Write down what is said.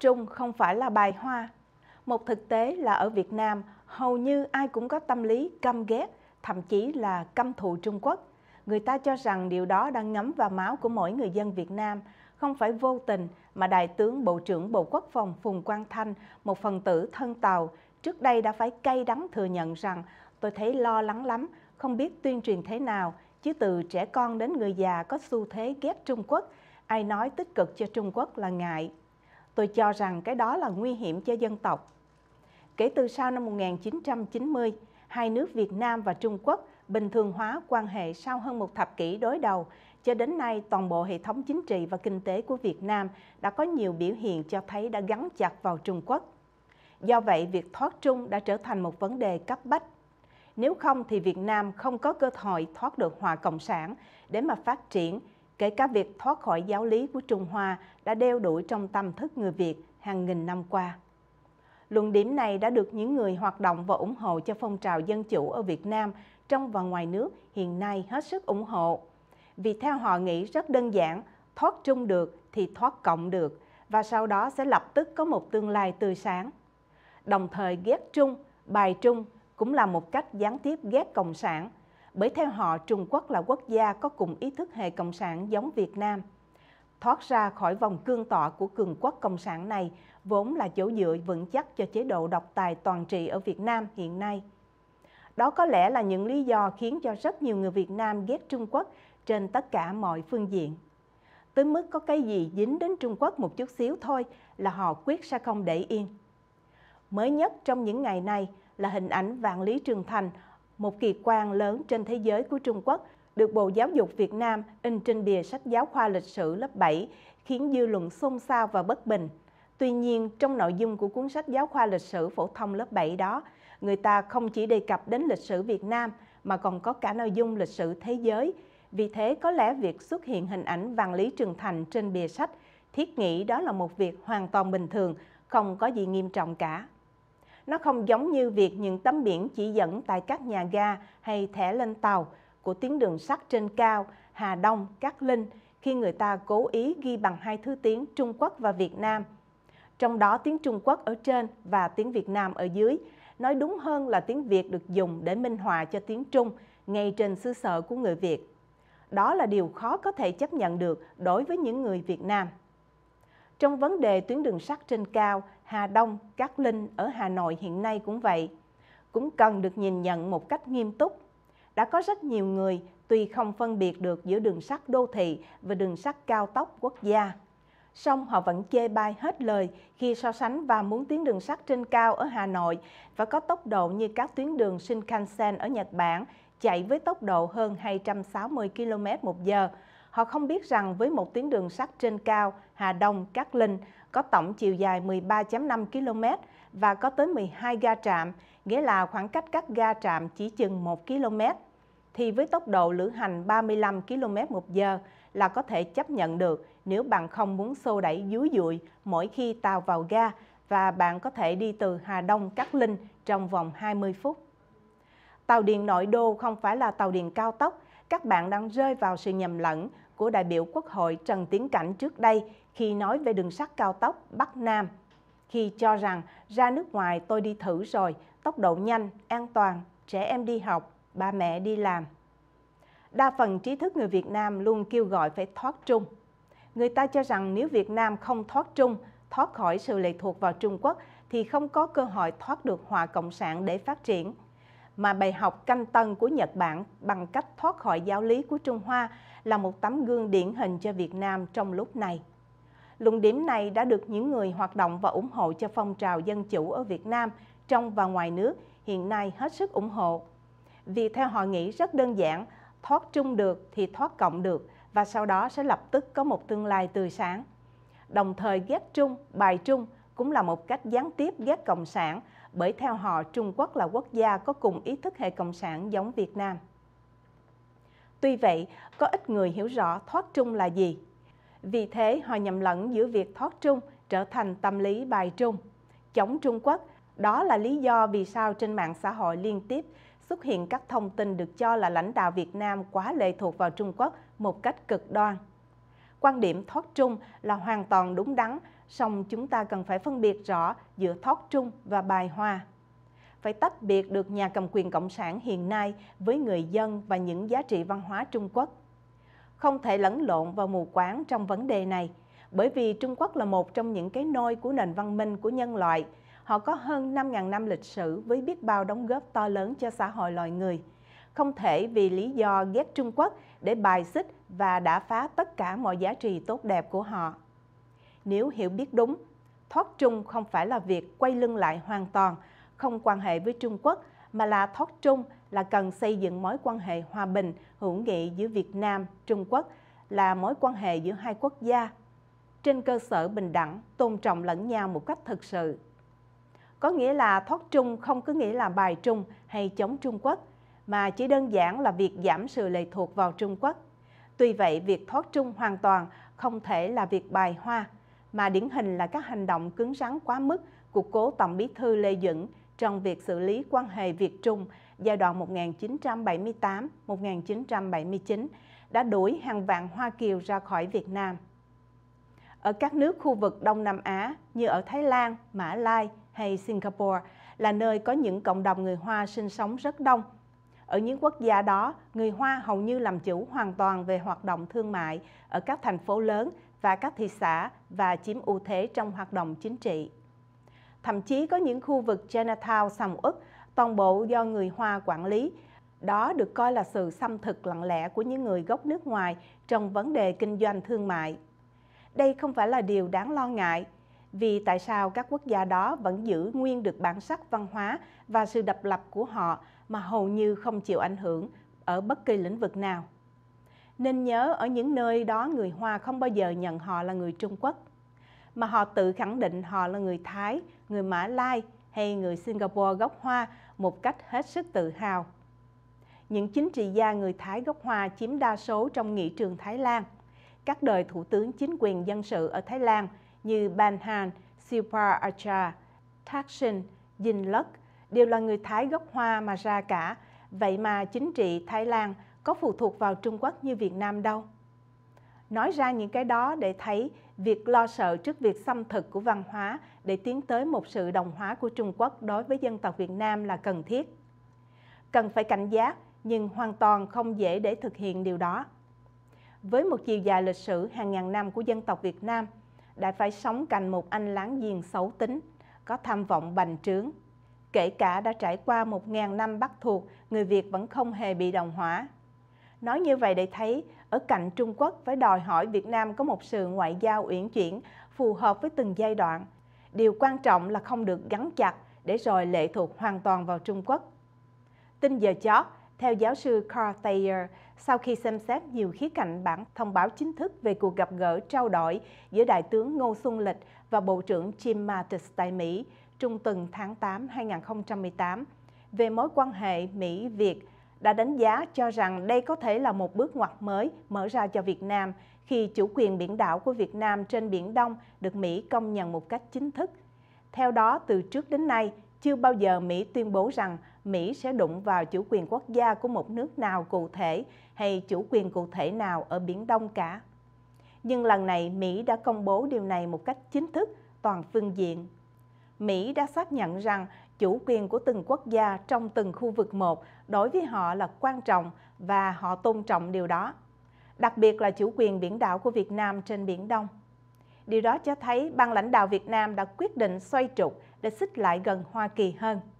Trung không phải là bài hoa. Một thực tế là ở Việt Nam, hầu như ai cũng có tâm lý căm ghét, thậm chí là căm thù Trung Quốc. Người ta cho rằng điều đó đang ngấm vào máu của mỗi người dân Việt Nam, không phải vô tình mà Đại tướng Bộ trưởng Bộ Quốc phòng Phùng Quang Thanh, một phần tử thân Tàu, trước đây đã phải cay đắng thừa nhận rằng tôi thấy lo lắng lắm, không biết tuyên truyền thế nào, chứ từ trẻ con đến người già có xu thế ghét Trung Quốc, ai nói tích cực cho Trung Quốc là ngại, Tôi cho rằng cái đó là nguy hiểm cho dân tộc. Kể từ sau năm 1990, hai nước Việt Nam và Trung Quốc bình thường hóa quan hệ sau hơn một thập kỷ đối đầu, cho đến nay toàn bộ hệ thống chính trị và kinh tế của Việt Nam đã có nhiều biểu hiện cho thấy đã gắn chặt vào Trung Quốc. Do vậy, việc thoát Trung đã trở thành một vấn đề cấp bách. Nếu không thì Việt Nam không có cơ hội thoát được hòa cộng sản để mà phát triển kể cả việc thoát khỏi giáo lý của Trung Hoa đã đeo đuổi trong tâm thức người Việt hàng nghìn năm qua. Luận điểm này đã được những người hoạt động và ủng hộ cho phong trào dân chủ ở Việt Nam trong và ngoài nước hiện nay hết sức ủng hộ. Vì theo họ nghĩ rất đơn giản, thoát trung được thì thoát cộng được và sau đó sẽ lập tức có một tương lai tươi sáng. Đồng thời ghét trung, bài trung cũng là một cách gián tiếp ghét cộng sản – bởi theo họ Trung Quốc là quốc gia có cùng ý thức hệ cộng sản giống Việt Nam. Thoát ra khỏi vòng cương tọ của cường quốc cộng sản này vốn là chỗ dựa vững chắc cho chế độ độc tài toàn trị ở Việt Nam hiện nay. Đó có lẽ là những lý do khiến cho rất nhiều người Việt Nam ghét Trung Quốc trên tất cả mọi phương diện. Tới mức có cái gì dính đến Trung Quốc một chút xíu thôi là họ quyết sẽ không để yên. Mới nhất trong những ngày này là hình ảnh Vạn Lý Trường Thành một kỳ quan lớn trên thế giới của Trung Quốc, được Bộ Giáo dục Việt Nam in trên bìa sách giáo khoa lịch sử lớp 7, khiến dư luận xôn xao và bất bình. Tuy nhiên, trong nội dung của cuốn sách giáo khoa lịch sử phổ thông lớp 7 đó, người ta không chỉ đề cập đến lịch sử Việt Nam mà còn có cả nội dung lịch sử thế giới. Vì thế, có lẽ việc xuất hiện hình ảnh Vạn Lý Trường Thành trên bìa sách thiết nghĩ đó là một việc hoàn toàn bình thường, không có gì nghiêm trọng cả. Nó không giống như việc những tấm biển chỉ dẫn tại các nhà ga hay thẻ lên tàu của tuyến đường sắt trên cao Hà Đông, Cát Linh khi người ta cố ý ghi bằng hai thứ tiếng Trung Quốc và Việt Nam. Trong đó tiếng Trung Quốc ở trên và tiếng Việt Nam ở dưới. Nói đúng hơn là tiếng Việt được dùng để minh họa cho tiếng Trung ngay trên xứ sở của người Việt. Đó là điều khó có thể chấp nhận được đối với những người Việt Nam. Trong vấn đề tuyến đường sắt trên cao, Hà Đông, Cát Linh ở Hà Nội hiện nay cũng vậy, cũng cần được nhìn nhận một cách nghiêm túc. Đã có rất nhiều người tuy không phân biệt được giữa đường sắt đô thị và đường sắt cao tốc quốc gia. Song họ vẫn chê bai hết lời khi so sánh và muốn tuyến đường sắt trên cao ở Hà Nội và có tốc độ như các tuyến đường Shinkansen ở Nhật Bản chạy với tốc độ hơn 260 km một giờ, Họ không biết rằng với một tuyến đường sắt trên cao Hà Đông – Cát Linh có tổng chiều dài 13.5 km và có tới 12 ga trạm, nghĩa là khoảng cách các ga trạm chỉ chừng 1 km, thì với tốc độ lữ hành 35 km một giờ là có thể chấp nhận được nếu bạn không muốn xô đẩy dúi dụi mỗi khi tàu vào ga và bạn có thể đi từ Hà Đông Cát Linh trong vòng 20 phút. Tàu điện nội đô không phải là tàu điện cao tốc các bạn đang rơi vào sự nhầm lẫn của đại biểu Quốc hội Trần Tiến Cảnh trước đây khi nói về đường sắt cao tốc Bắc Nam, khi cho rằng ra nước ngoài tôi đi thử rồi, tốc độ nhanh, an toàn, trẻ em đi học, ba mẹ đi làm. Đa phần trí thức người Việt Nam luôn kêu gọi phải thoát trung. Người ta cho rằng nếu Việt Nam không thoát trung, thoát khỏi sự lệ thuộc vào Trung Quốc thì không có cơ hội thoát được hòa cộng sản để phát triển – mà bài học canh tân của Nhật Bản bằng cách thoát khỏi giáo lý của Trung Hoa là một tấm gương điển hình cho Việt Nam trong lúc này. Luận điểm này đã được những người hoạt động và ủng hộ cho phong trào dân chủ ở Việt Nam trong và ngoài nước hiện nay hết sức ủng hộ. Vì theo họ nghĩ rất đơn giản, thoát trung được thì thoát cộng được và sau đó sẽ lập tức có một tương lai tươi sáng. Đồng thời ghét trung, bài trung cũng là một cách gián tiếp ghét cộng sản bởi theo họ Trung Quốc là quốc gia có cùng ý thức hệ cộng sản giống Việt Nam. Tuy vậy, có ít người hiểu rõ thoát trung là gì. Vì thế, họ nhầm lẫn giữa việc thoát trung trở thành tâm lý bài trung, chống Trung Quốc. Đó là lý do vì sao trên mạng xã hội liên tiếp xuất hiện các thông tin được cho là lãnh đạo Việt Nam quá lệ thuộc vào Trung Quốc một cách cực đoan. Quan điểm thoát trung là hoàn toàn đúng đắn song chúng ta cần phải phân biệt rõ giữa thoát trung và bài hoa. Phải tách biệt được nhà cầm quyền cộng sản hiện nay với người dân và những giá trị văn hóa Trung Quốc. Không thể lẫn lộn và mù quáng trong vấn đề này, bởi vì Trung Quốc là một trong những cái nôi của nền văn minh của nhân loại. Họ có hơn 5.000 năm lịch sử với biết bao đóng góp to lớn cho xã hội loài người. Không thể vì lý do ghét Trung Quốc để bài xích và đã phá tất cả mọi giá trị tốt đẹp của họ nếu hiểu biết đúng. Thoát trung không phải là việc quay lưng lại hoàn toàn, không quan hệ với Trung Quốc, mà là thoát trung là cần xây dựng mối quan hệ hòa bình, hữu nghị giữa Việt Nam, Trung Quốc, là mối quan hệ giữa hai quốc gia trên cơ sở bình đẳng, tôn trọng lẫn nhau một cách thực sự. Có nghĩa là thoát trung không cứ nghĩa là bài trung hay chống Trung Quốc, mà chỉ đơn giản là việc giảm sự lệ thuộc vào Trung Quốc. Tuy vậy, việc thoát trung hoàn toàn không thể là việc bài hoa, mà điển hình là các hành động cứng rắn quá mức của cố Tổng bí thư Lê Duẩn trong việc xử lý quan hệ Việt-Trung giai đoạn 1978-1979 đã đuổi hàng vạn Hoa Kiều ra khỏi Việt Nam. Ở các nước khu vực Đông Nam Á như ở Thái Lan, Mã Lai hay Singapore là nơi có những cộng đồng người Hoa sinh sống rất đông. Ở những quốc gia đó, người Hoa hầu như làm chủ hoàn toàn về hoạt động thương mại ở các thành phố lớn và các thị xã và chiếm ưu thế trong hoạt động chính trị. Thậm chí có những khu vực Chinatown sầm uất toàn bộ do người Hoa quản lý. Đó được coi là sự xâm thực lặng lẽ của những người gốc nước ngoài trong vấn đề kinh doanh thương mại. Đây không phải là điều đáng lo ngại, vì tại sao các quốc gia đó vẫn giữ nguyên được bản sắc văn hóa và sự độc lập của họ mà hầu như không chịu ảnh hưởng ở bất kỳ lĩnh vực nào nên nhớ ở những nơi đó người Hoa không bao giờ nhận họ là người Trung Quốc, mà họ tự khẳng định họ là người Thái, người Mã Lai hay người Singapore gốc Hoa một cách hết sức tự hào. Những chính trị gia người Thái gốc Hoa chiếm đa số trong nghị trường Thái Lan. Các đời thủ tướng chính quyền dân sự ở Thái Lan như Ban Han, Silpa Thaksin, Dinh đều là người Thái gốc Hoa mà ra cả. Vậy mà chính trị Thái Lan có phụ thuộc vào Trung Quốc như Việt Nam đâu. Nói ra những cái đó để thấy việc lo sợ trước việc xâm thực của văn hóa để tiến tới một sự đồng hóa của Trung Quốc đối với dân tộc Việt Nam là cần thiết. Cần phải cảnh giác nhưng hoàn toàn không dễ để thực hiện điều đó. Với một chiều dài lịch sử hàng ngàn năm của dân tộc Việt Nam, đã phải sống cạnh một anh láng giềng xấu tính, có tham vọng bành trướng. Kể cả đã trải qua một ngàn năm bắt thuộc, người Việt vẫn không hề bị đồng hóa. Nói như vậy để thấy, ở cạnh Trung Quốc phải đòi hỏi Việt Nam có một sự ngoại giao uyển chuyển, phù hợp với từng giai đoạn. Điều quan trọng là không được gắn chặt để rồi lệ thuộc hoàn toàn vào Trung Quốc. Tin giờ chót, theo giáo sư Carl Thayer, sau khi xem xét nhiều khía cạnh bản thông báo chính thức về cuộc gặp gỡ trao đổi giữa Đại tướng Ngô Xuân Lịch và Bộ trưởng Jim Mattis tại Mỹ trung tuần tháng 8 2018 về mối quan hệ Mỹ-Việt đã đánh giá cho rằng đây có thể là một bước ngoặt mới mở ra cho Việt Nam khi chủ quyền biển đảo của Việt Nam trên Biển Đông được Mỹ công nhận một cách chính thức. Theo đó, từ trước đến nay, chưa bao giờ Mỹ tuyên bố rằng Mỹ sẽ đụng vào chủ quyền quốc gia của một nước nào cụ thể hay chủ quyền cụ thể nào ở Biển Đông cả. Nhưng lần này Mỹ đã công bố điều này một cách chính thức, toàn phương diện. Mỹ đã xác nhận rằng chủ quyền của từng quốc gia trong từng khu vực một đối với họ là quan trọng và họ tôn trọng điều đó, đặc biệt là chủ quyền biển đảo của Việt Nam trên Biển Đông. Điều đó cho thấy ban lãnh đạo Việt Nam đã quyết định xoay trục để xích lại gần Hoa Kỳ hơn.